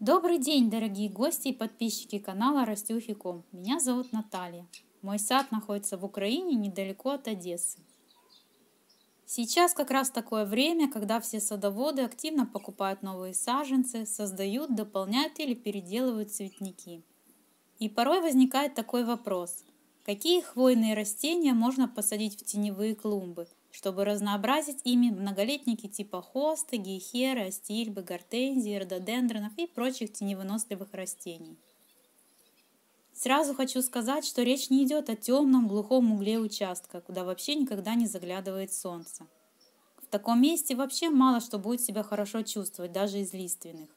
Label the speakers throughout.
Speaker 1: Добрый день, дорогие гости и подписчики канала Растюхи.ком. Меня зовут Наталья. Мой сад находится в Украине, недалеко от Одессы. Сейчас как раз такое время, когда все садоводы активно покупают новые саженцы, создают, дополняют или переделывают цветники. И порой возникает такой вопрос. Какие хвойные растения можно посадить в теневые клумбы, чтобы разнообразить ими многолетники типа хосты, гейхера, стильбы, гортензии, рододендронов и прочих теневыносливых растений. Сразу хочу сказать, что речь не идет о темном глухом угле участка, куда вообще никогда не заглядывает солнце. В таком месте вообще мало что будет себя хорошо чувствовать, даже из лиственных.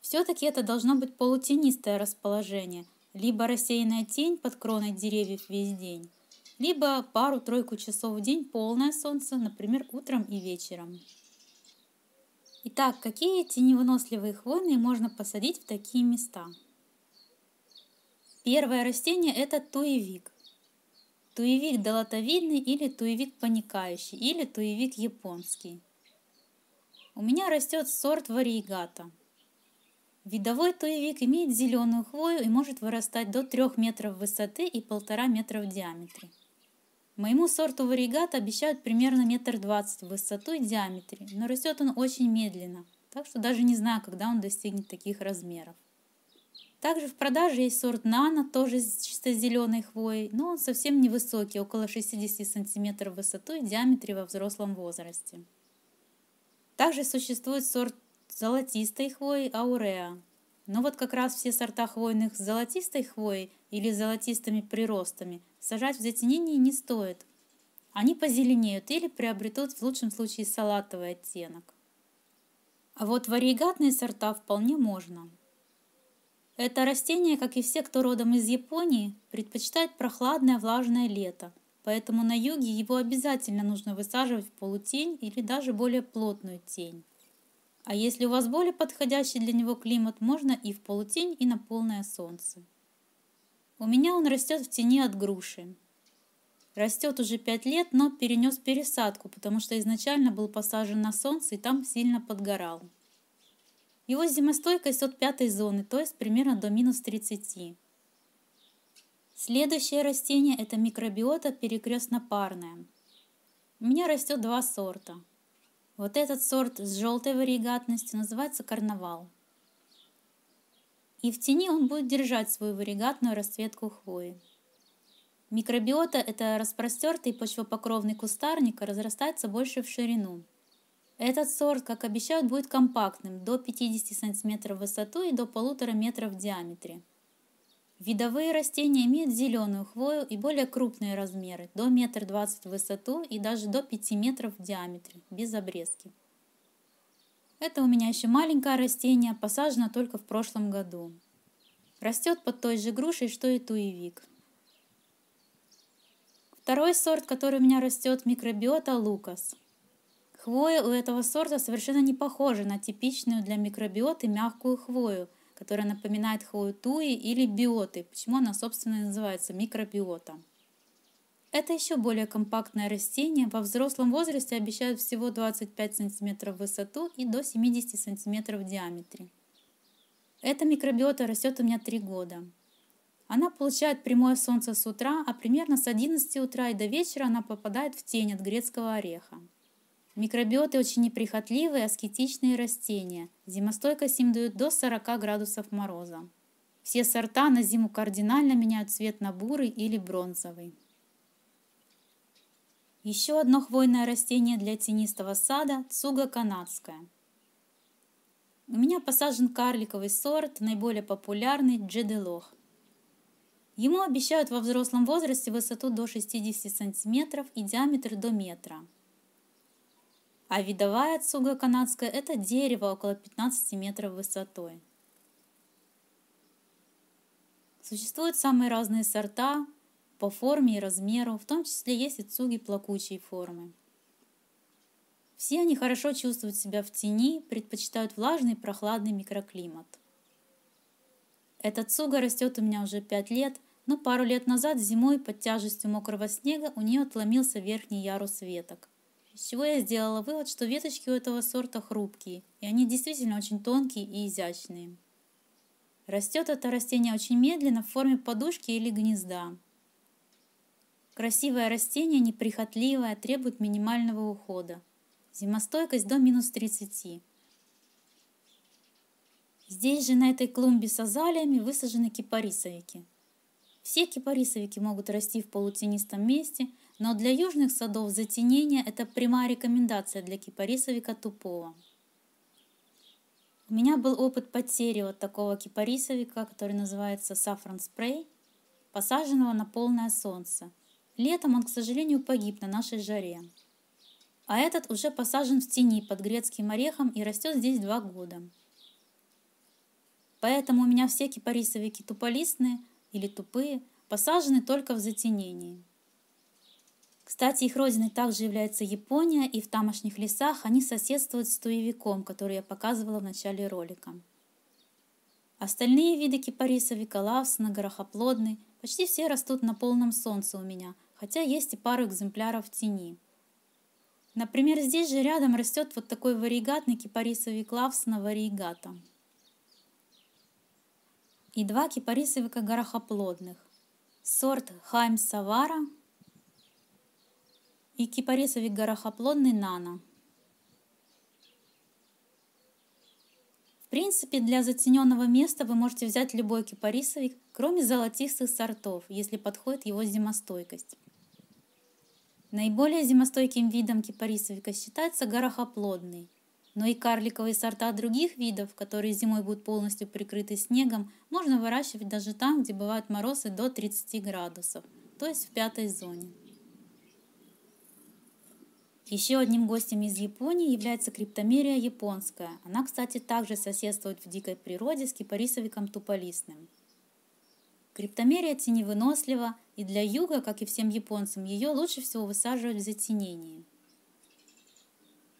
Speaker 1: Все-таки это должно быть полутенистое расположение, либо рассеянная тень под кроной деревьев весь день, либо пару-тройку часов в день полное солнце, например, утром и вечером. Итак, какие теневыносливые хвойные можно посадить в такие места? Первое растение – это туевик. Туевик долотовидный или туевик паникающий, или туевик японский. У меня растет сорт варигата. Видовой туевик имеет зеленую хвою и может вырастать до 3 метров высоты и 1,5 метра в диаметре. Моему сорту варигат обещают примерно метр двадцать в высоту и диаметре, но растет он очень медленно, так что даже не знаю, когда он достигнет таких размеров. Также в продаже есть сорт Нана, тоже с чисто зеленой хвоей, но он совсем невысокий, около 60 см в высоту и диаметре во взрослом возрасте. Также существует сорт золотистой хвои ауреа, но ну, вот как раз все сорта хвойных с золотистой хвоей или золотистыми приростами сажать в затенении не стоит. Они позеленеют или приобретут в лучшем случае салатовый оттенок. А вот варигатные сорта вполне можно. Это растение, как и все, кто родом из Японии, предпочитает прохладное влажное лето, поэтому на юге его обязательно нужно высаживать в полутень или даже более плотную тень. А если у вас более подходящий для него климат, можно и в полутень, и на полное солнце. У меня он растет в тени от груши. Растет уже пять лет, но перенес пересадку, потому что изначально был посажен на солнце и там сильно подгорал. Его зимостойкость от пятой зоны, то есть примерно до минус 30. Следующее растение – это микробиота перекрестнопарная. У меня растет два сорта – вот этот сорт с желтой варигатностью называется карнавал. И в тени он будет держать свою варигатную расцветку хвои. Микробиота – это распростертый почвопокровный кустарник, разрастается больше в ширину. Этот сорт, как обещают, будет компактным, до 50 см в высоту и до полутора метров в диаметре. Видовые растения имеют зеленую хвою и более крупные размеры, до 1,20 м в высоту и даже до 5 метров в диаметре, без обрезки. Это у меня еще маленькое растение, посажено только в прошлом году. Растет под той же грушей, что и туевик. Второй сорт, который у меня растет, микробиота лукас. Хвоя у этого сорта совершенно не похожа на типичную для микробиоты мягкую хвою – которая напоминает хлоэтуи или биоты, почему она, собственно, и называется микробиота. Это еще более компактное растение. Во взрослом возрасте обещают всего 25 см в высоту и до 70 см в диаметре. Эта микробиота растет у меня 3 года. Она получает прямое солнце с утра, а примерно с 11 утра и до вечера она попадает в тень от грецкого ореха. Микробиоты очень неприхотливые, аскетичные растения. Зимостойкость им дают до 40 градусов мороза. Все сорта на зиму кардинально меняют цвет на бурый или бронзовый. Еще одно хвойное растение для тенистого сада – цуга канадская. У меня посажен карликовый сорт, наиболее популярный – джеделох. Ему обещают во взрослом возрасте высоту до 60 см и диаметр до метра – а видовая цуга канадская – это дерево около 15 метров высотой. Существуют самые разные сорта по форме и размеру, в том числе есть и цуги плакучей формы. Все они хорошо чувствуют себя в тени, предпочитают влажный прохладный микроклимат. Этот цуга растет у меня уже 5 лет, но пару лет назад зимой под тяжестью мокрого снега у нее отломился верхний ярус веток. Из чего я сделала вывод, что веточки у этого сорта хрупкие, и они действительно очень тонкие и изящные. Растет это растение очень медленно в форме подушки или гнезда. Красивое растение, неприхотливое, требует минимального ухода. Зимостойкость до минус 30. Здесь же на этой клумбе с азалиями высажены кипарисовики. Все кипарисовики могут расти в полутенистом месте – но для южных садов затенение – это прямая рекомендация для кипарисовика тупого. У меня был опыт потери вот такого кипарисовика, который называется сафран Spray, посаженного на полное солнце. Летом он, к сожалению, погиб на нашей жаре. А этот уже посажен в тени под грецким орехом и растет здесь два года. Поэтому у меня все кипарисовики туполистные или тупые, посажены только в затенении. Кстати, их родиной также является Япония, и в тамошних лесах они соседствуют с туевиком, который я показывала в начале ролика. Остальные виды кипариса виколавсна, горохоплодный, почти все растут на полном солнце у меня, хотя есть и пару экземпляров в тени. Например, здесь же рядом растет вот такой варигатный кипарисовик лавсна варигата. И два кипарисовика горохоплодных. Сорт Хайм Савара и кипарисовик горохоплодный нано. В принципе, для затененного места вы можете взять любой кипарисовик, кроме золотистых сортов, если подходит его зимостойкость. Наиболее зимостойким видом кипарисовика считается горохоплодный, но и карликовые сорта других видов, которые зимой будут полностью прикрыты снегом, можно выращивать даже там, где бывают морозы до 30 градусов, то есть в пятой зоне. Еще одним гостем из Японии является криптомерия японская. Она, кстати, также соседствует в дикой природе с кипарисовиком туполистным. Криптомерия теневынослива, и для юга, как и всем японцам, ее лучше всего высаживать в затенении.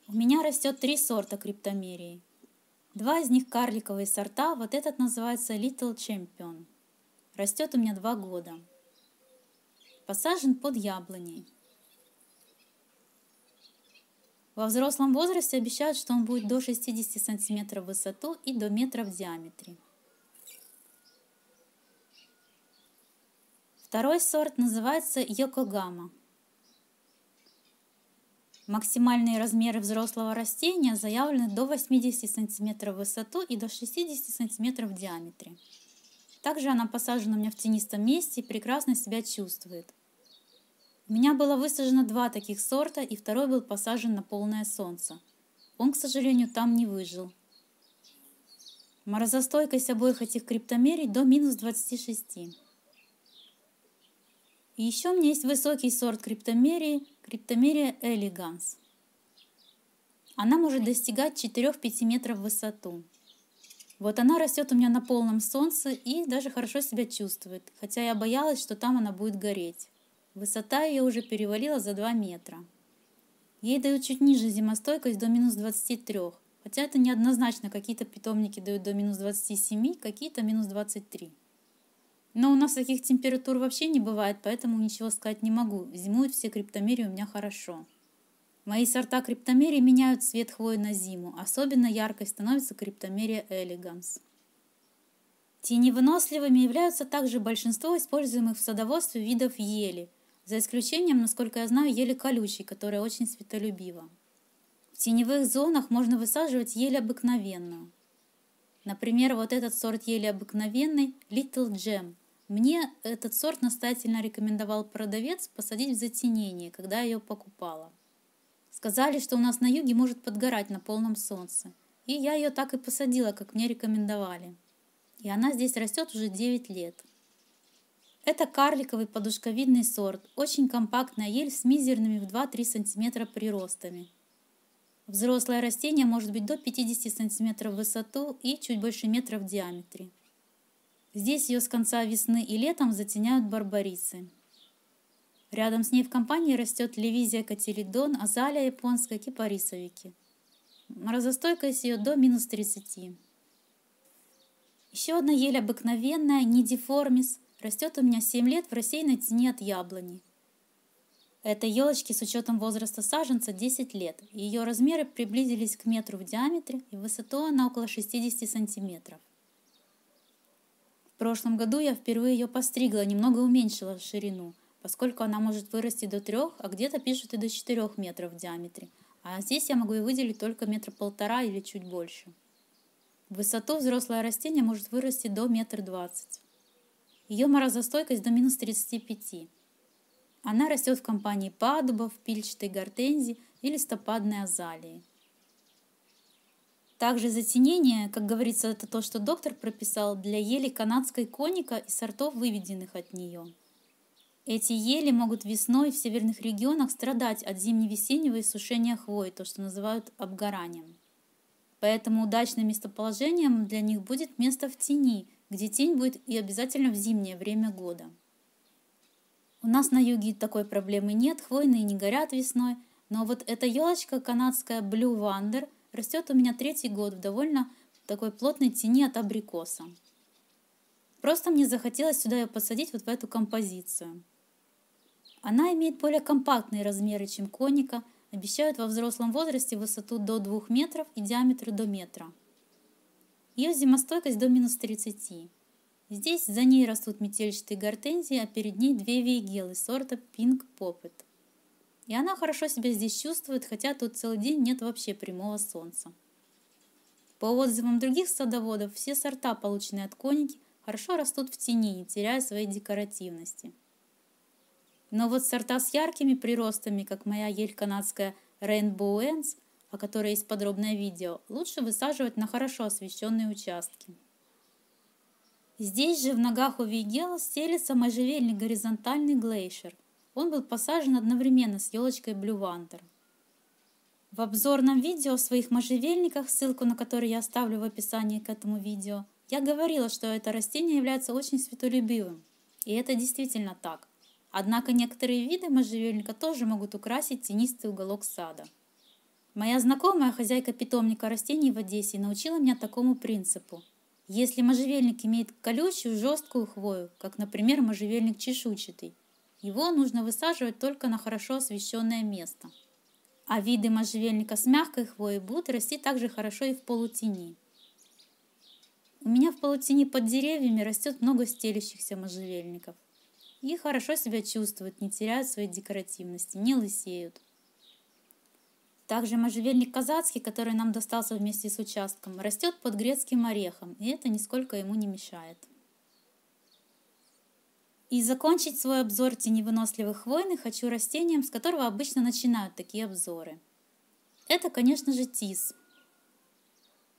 Speaker 1: У меня растет три сорта криптомерии. Два из них карликовые сорта, вот этот называется Little Champion. Растет у меня два года. Посажен под яблоней. Во взрослом возрасте обещают, что он будет до 60 сантиметров в высоту и до метра в диаметре. Второй сорт называется Йокогама. Максимальные размеры взрослого растения заявлены до 80 см в высоту и до 60 см в диаметре. Также она посажена у меня в тенистом месте и прекрасно себя чувствует. У меня было высажено два таких сорта, и второй был посажен на полное солнце. Он, к сожалению, там не выжил. Морозостойкость обоих этих криптомерий до минус 26. И еще у меня есть высокий сорт криптомерии, криптомерия элеганс. Она может достигать 4-5 метров в высоту. Вот она растет у меня на полном солнце и даже хорошо себя чувствует, хотя я боялась, что там она будет гореть. Высота ее уже перевалила за 2 метра. Ей дают чуть ниже зимостойкость до минус 23, хотя это неоднозначно, какие-то питомники дают до минус 27, какие-то минус 23. Но у нас таких температур вообще не бывает, поэтому ничего сказать не могу. Зимуют все криптомерии у меня хорошо. Мои сорта криптомерии меняют цвет хвои на зиму. Особенно яркой становится криптомерия элеганс. Теневыносливыми являются также большинство используемых в садоводстве видов ели, за исключением, насколько я знаю, ели колючей, которая очень светолюбива. В теневых зонах можно высаживать ель обыкновенную. Например, вот этот сорт ели обыкновенный Little Jam. Мне этот сорт настоятельно рекомендовал продавец посадить в затенение, когда я ее покупала. Сказали, что у нас на юге может подгорать на полном солнце. И я ее так и посадила, как мне рекомендовали. И она здесь растет уже 9 лет. Это карликовый подушковидный сорт, очень компактная ель с мизерными в 2-3 см приростами. Взрослое растение может быть до 50 см в высоту и чуть больше метра в диаметре. Здесь ее с конца весны и летом затеняют барбарисы. Рядом с ней в компании растет левизия катилидон, азалия японская, кипарисовики. Морозостойкость ее до минус 30. Еще одна ель обыкновенная, не деформис. Растет у меня 7 лет в рассеянной тени от яблони. Этой елочке с учетом возраста саженца 10 лет. Ее размеры приблизились к метру в диаметре и высоту она около 60 сантиметров. В прошлом году я впервые ее постригла, немного уменьшила ширину, поскольку она может вырасти до 3, а где-то пишут и до 4 метров в диаметре. А здесь я могу и выделить только метр полтора или чуть больше. В высоту взрослое растение может вырасти до метр двадцать. Ее морозостойкость до минус 35. Она растет в компании падубов, пильчатой гортензии и листопадной азалии. Также затенение, как говорится, это то, что доктор прописал для ели канадской коника и сортов, выведенных от нее. Эти ели могут весной в северных регионах страдать от зимне-весеннего иссушения хвои, то, что называют обгоранием. Поэтому удачным местоположением для них будет место в тени, где тень будет и обязательно в зимнее время года. У нас на юге такой проблемы нет, хвойные не горят весной, но вот эта елочка канадская Blue Wander растет у меня третий год в довольно такой плотной тени от абрикоса. Просто мне захотелось сюда ее посадить вот в эту композицию. Она имеет более компактные размеры, чем коника, обещают во взрослом возрасте высоту до 2 метров и диаметр до метра. Ее зимостойкость до минус 30. Здесь за ней растут метельчатые гортензии, а перед ней две вейгелы сорта Pink Poppet. И она хорошо себя здесь чувствует, хотя тут целый день нет вообще прямого солнца. По отзывам других садоводов, все сорта, полученные от коники, хорошо растут в тени, не теряя своей декоративности. Но вот сорта с яркими приростами, как моя ель канадская Rainbow Ends, о которой есть подробное видео, лучше высаживать на хорошо освещенные участки. Здесь же в ногах у Вигела стелится можжевельный горизонтальный глейшер. Он был посажен одновременно с елочкой Блювантер. В обзорном видео в своих можжевельниках, ссылку на который я оставлю в описании к этому видео, я говорила, что это растение является очень светолюбивым. И это действительно так. Однако некоторые виды можжевельника тоже могут украсить тенистый уголок сада. Моя знакомая, хозяйка питомника растений в Одессе, научила меня такому принципу. Если можжевельник имеет колючую жесткую хвою, как, например, можжевельник чешуйчатый, его нужно высаживать только на хорошо освещенное место. А виды можжевельника с мягкой хвоей будут расти также хорошо и в полутени. У меня в полутени под деревьями растет много стелящихся можжевельников. И хорошо себя чувствуют, не теряют своей декоративности, не лысеют. Также можжевельник казацкий, который нам достался вместе с участком, растет под грецким орехом, и это нисколько ему не мешает. И закончить свой обзор теневыносливых хвойных хочу растением, с которого обычно начинают такие обзоры. Это, конечно же, тис.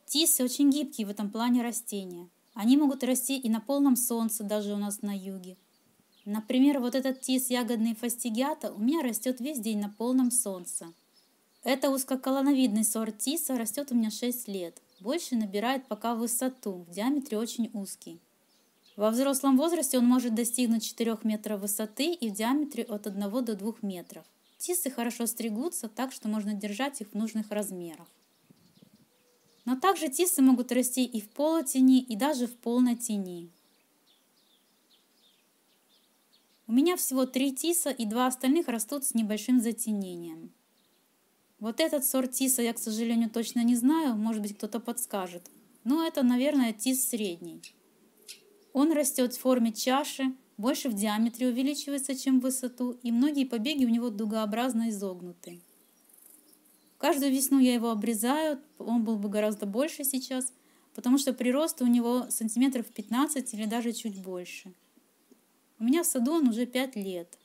Speaker 1: Тисы очень гибкие в этом плане растения. Они могут расти и на полном солнце, даже у нас на юге. Например, вот этот тис ягодный фастигиата у меня растет весь день на полном солнце – это узкоколоновидный сорт тиса растет у меня 6 лет. Больше набирает пока высоту, в диаметре очень узкий. Во взрослом возрасте он может достигнуть 4 метров высоты и в диаметре от 1 до 2 метров. Тисы хорошо стригутся, так что можно держать их в нужных размерах. Но также тисы могут расти и в полутени, и даже в полной тени. У меня всего три тиса и два остальных растут с небольшим затенением. Вот этот сорт тиса я, к сожалению, точно не знаю, может быть, кто-то подскажет. Но это, наверное, тис средний. Он растет в форме чаши, больше в диаметре увеличивается, чем в высоту, и многие побеги у него дугообразно изогнуты. Каждую весну я его обрезаю, он был бы гораздо больше сейчас, потому что прирост у него сантиметров 15 или даже чуть больше. У меня в саду он уже 5 лет.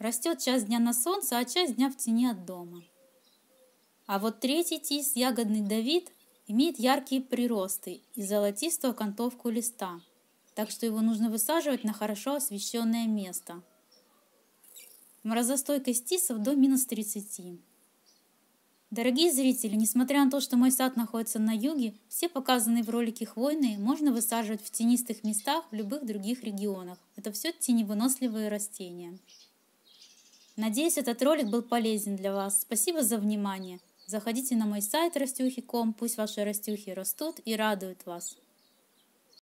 Speaker 1: Растет часть дня на солнце, а часть дня в тени от дома. А вот третий тис, ягодный Давид, имеет яркие приросты и золотистую окантовку листа, так что его нужно высаживать на хорошо освещенное место. Морозостойкость тисов до минус 30. Дорогие зрители, несмотря на то, что мой сад находится на юге, все показанные в ролике хвойные можно высаживать в тенистых местах в любых других регионах. Это все теневыносливые растения. Надеюсь, этот ролик был полезен для вас. Спасибо за внимание. Заходите на мой сайт растюхи.ком, пусть ваши растюхи растут и радуют вас.